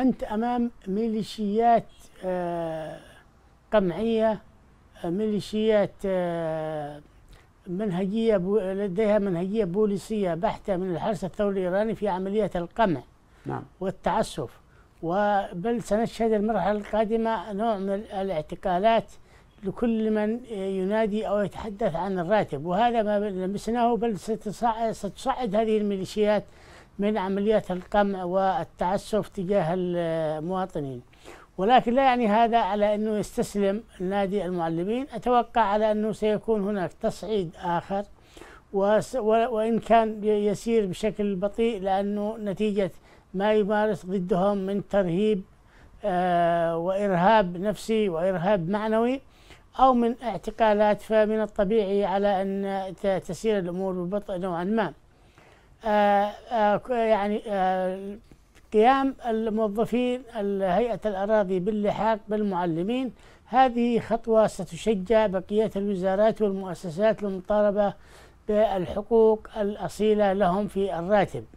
أنت أمام ميليشيات آه، قمعية آه، ميليشيات آه، منهجية لديها منهجية بوليسية بحتة من الحرس الثوري الإيراني في عملية القمع نعم. والتعسف وبل سنشهد المرحلة القادمة نوع من الاعتقالات لكل من ينادي أو يتحدث عن الراتب وهذا ما لمسناه بل ستصعد هذه الميليشيات من عمليات القمع والتعسف تجاه المواطنين ولكن لا يعني هذا على أنه يستسلم نادي المعلمين أتوقع على أنه سيكون هناك تصعيد آخر وإن كان يسير بشكل بطيء لأنه نتيجة ما يمارس ضدهم من ترهيب آه، وإرهاب نفسي وإرهاب معنوي أو من اعتقالات فمن الطبيعي على أن تسير الأمور ببطء نوعا ما آه، يعني آه، قيام الموظفين هيئة الأراضي باللحاق بالمعلمين هذه خطوة ستشجع بقية الوزارات والمؤسسات للمطالبة بالحقوق الأصيلة لهم في الراتب